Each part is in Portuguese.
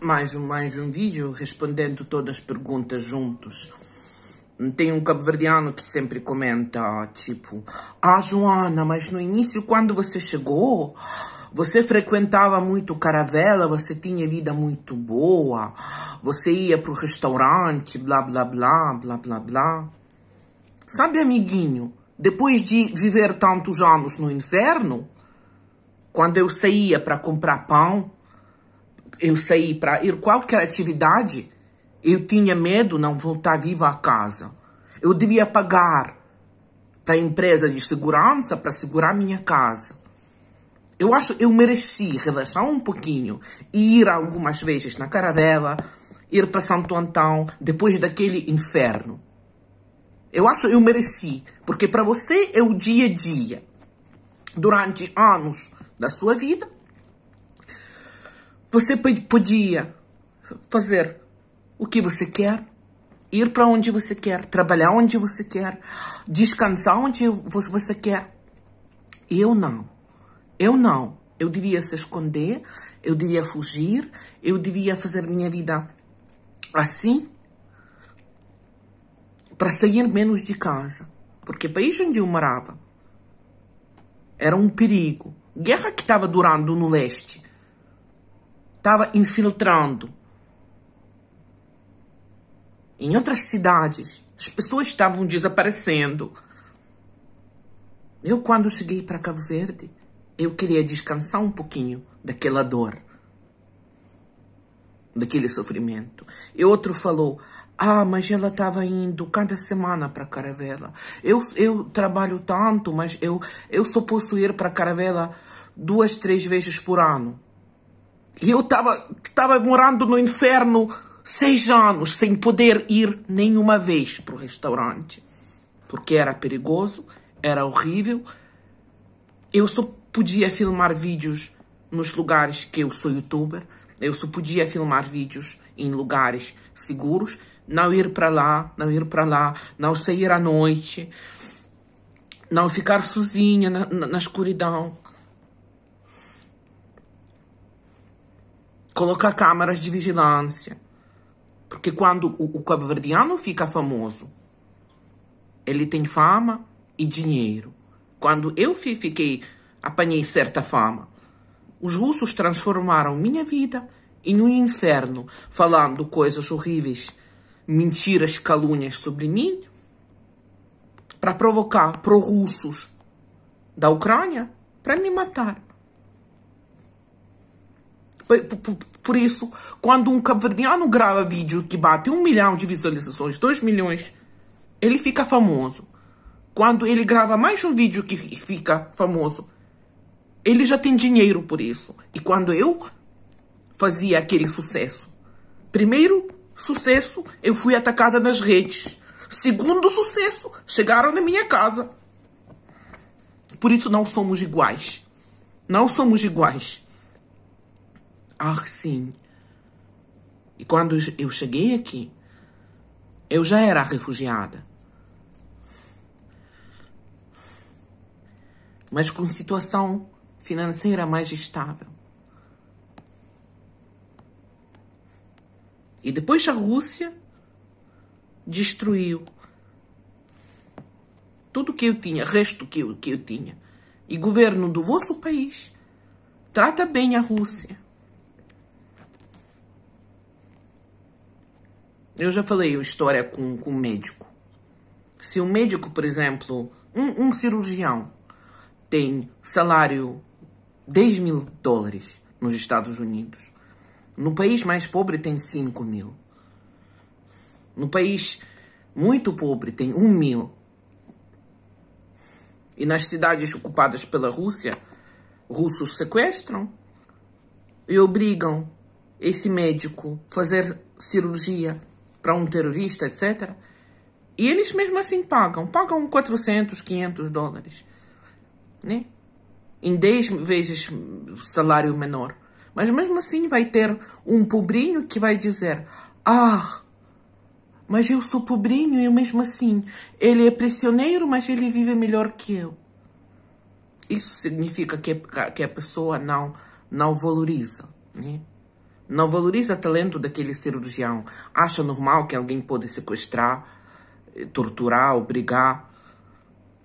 mais um, mais um vídeo respondendo todas as perguntas juntos. Tem um cabo-verdiano que sempre comenta, tipo, Ah, Joana, mas no início, quando você chegou, você frequentava muito caravela, você tinha vida muito boa, você ia para o restaurante, blá, blá, blá, blá, blá, blá. Sabe, amiguinho, depois de viver tantos anos no inferno, quando eu saía para comprar pão, eu saí para ir qualquer atividade, eu tinha medo não voltar viva a casa. Eu devia pagar para a empresa de segurança para segurar minha casa. Eu acho eu mereci relaxar um pouquinho e ir algumas vezes na caravela, ir para Santo Antão, depois daquele inferno. Eu acho eu mereci, porque para você é o dia a dia. Durante anos da sua vida, você podia fazer o que você quer, ir para onde você quer, trabalhar onde você quer, descansar onde você quer. Eu não. Eu não. Eu devia se esconder, eu devia fugir, eu devia fazer minha vida assim para sair menos de casa. Porque o país onde eu morava era um perigo. Guerra que estava durando no leste estava infiltrando. Em outras cidades, as pessoas estavam desaparecendo. Eu, quando cheguei para Cabo Verde, eu queria descansar um pouquinho daquela dor, daquele sofrimento. E outro falou: Ah, mas ela estava indo cada semana para Caravela. Eu, eu trabalho tanto, mas eu, eu só posso ir para Caravela duas, três vezes por ano. E eu estava morando no inferno seis anos sem poder ir nenhuma vez para o restaurante. Porque era perigoso, era horrível. Eu só podia filmar vídeos nos lugares que eu sou youtuber. Eu só podia filmar vídeos em lugares seguros. Não ir para lá, não ir para lá, não sair à noite, não ficar sozinha na, na, na escuridão. colocar câmaras de vigilância. Porque quando o, o cabo-verdiano fica famoso, ele tem fama e dinheiro. Quando eu fiquei, apanhei certa fama, os russos transformaram minha vida em um inferno, falando coisas horríveis, mentiras, calúnias sobre mim, para provocar pro russos da Ucrânia para me matar. Por isso, quando um cabo grava vídeo que bate um milhão de visualizações, dois milhões, ele fica famoso. Quando ele grava mais um vídeo que fica famoso, ele já tem dinheiro por isso. E quando eu fazia aquele sucesso, primeiro sucesso, eu fui atacada nas redes. Segundo sucesso, chegaram na minha casa. Por isso não somos iguais. Não somos iguais. Ah, sim. E quando eu cheguei aqui, eu já era refugiada. Mas com situação financeira mais estável. E depois a Rússia destruiu tudo que eu tinha, resto que eu, que eu tinha. E governo do vosso país trata bem a Rússia. Eu já falei história com, com um médico. Se um médico, por exemplo, um, um cirurgião tem salário 10 mil dólares nos Estados Unidos, no país mais pobre tem 5 mil. No país muito pobre tem 1 mil. E nas cidades ocupadas pela Rússia, russos sequestram e obrigam esse médico a fazer cirurgia para um terrorista, etc. E eles mesmo assim pagam. Pagam 400, 500 dólares. Né? Em 10 vezes salário menor. Mas mesmo assim vai ter um pobrinho que vai dizer: Ah, mas eu sou pobrinho e mesmo assim ele é prisioneiro, mas ele vive melhor que eu. Isso significa que, que a pessoa não, não valoriza. Né? Não valoriza o talento daquele cirurgião. Acha normal que alguém pode sequestrar, torturar, obrigar.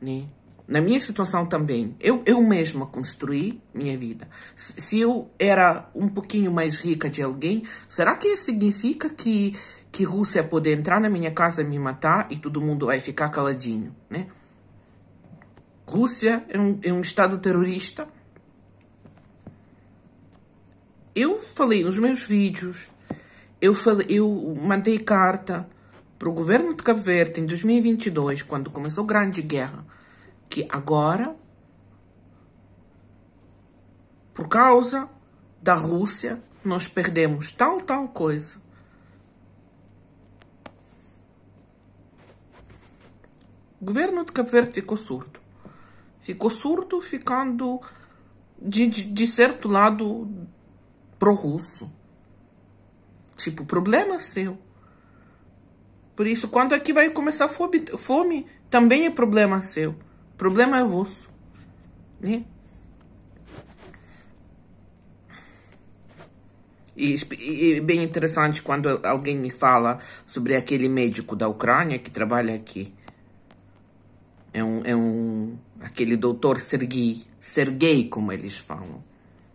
Né? Na minha situação também, eu, eu mesma construí minha vida. Se eu era um pouquinho mais rica de alguém, será que isso significa que, que Rússia pode entrar na minha casa, me matar e todo mundo vai ficar caladinho, né? Rússia é um, é um estado terrorista, eu falei nos meus vídeos, eu, falei, eu mandei carta para o governo de Cabo Verde em 2022, quando começou a Grande Guerra, que agora, por causa da Rússia, nós perdemos tal, tal coisa. O governo de Cabo Verde ficou surdo. Ficou surdo, ficando de, de, de certo lado pro Russo, Tipo, problema é seu. Por isso, quando aqui é vai começar fome, fome também é problema seu. Problema é Russo, Né? E, e bem interessante quando alguém me fala sobre aquele médico da Ucrânia que trabalha aqui. É um, é um aquele doutor Sergei, Sergei como eles falam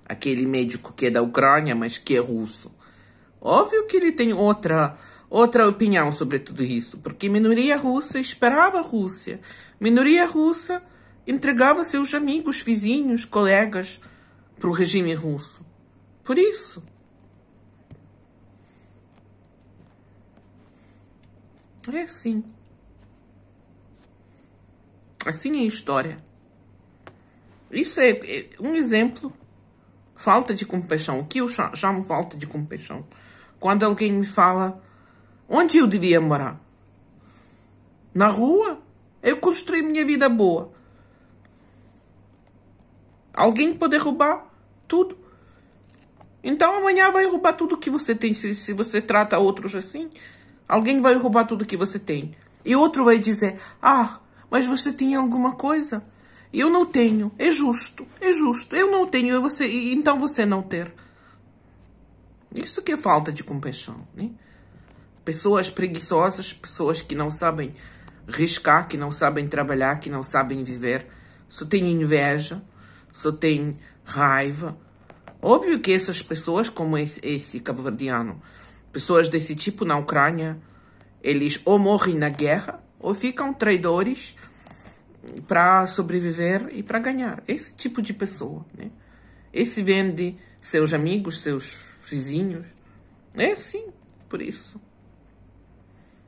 aquele médico que é da Ucrânia, mas que é russo. Óbvio que ele tem outra, outra opinião sobre tudo isso, porque minoria russa esperava a Rússia. Minoria russa entregava seus amigos, vizinhos, colegas para o regime russo. Por isso. É assim. Assim é a história. Isso é, é um exemplo Falta de compaixão. O que eu chamo falta de compaixão? Quando alguém me fala onde eu devia morar? Na rua? Eu construí minha vida boa. Alguém pode roubar tudo. Então amanhã vai roubar tudo que você tem. Se, se você trata outros assim, alguém vai roubar tudo que você tem. E outro vai dizer: Ah, mas você tem alguma coisa? Eu não tenho. É justo. É justo. Eu não tenho. Eu você, então você não ter. Isso que é falta de compaixão, né? Pessoas preguiçosas, pessoas que não sabem riscar, que não sabem trabalhar, que não sabem viver, só têm inveja, só têm raiva. Óbvio que essas pessoas, como esse, esse cabo-verdiano, pessoas desse tipo na Ucrânia, eles ou morrem na guerra ou ficam traidores para sobreviver e para ganhar. Esse tipo de pessoa, né? Esse vende seus amigos, seus vizinhos. É sim, por isso.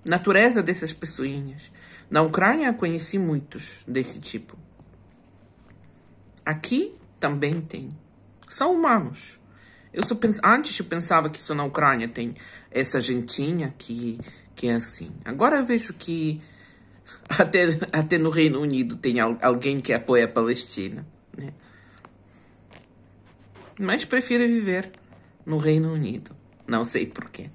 Natureza dessas pessoinhas. Na Ucrânia conheci muitos desse tipo. Aqui também tem. São humanos. Eu só pens... Antes eu pensava que só na Ucrânia tem essa gentinha que, que é assim. Agora eu vejo que até, até no Reino Unido tem alguém que apoia a Palestina. Né? Mas prefiro viver no Reino Unido. Não sei porquê.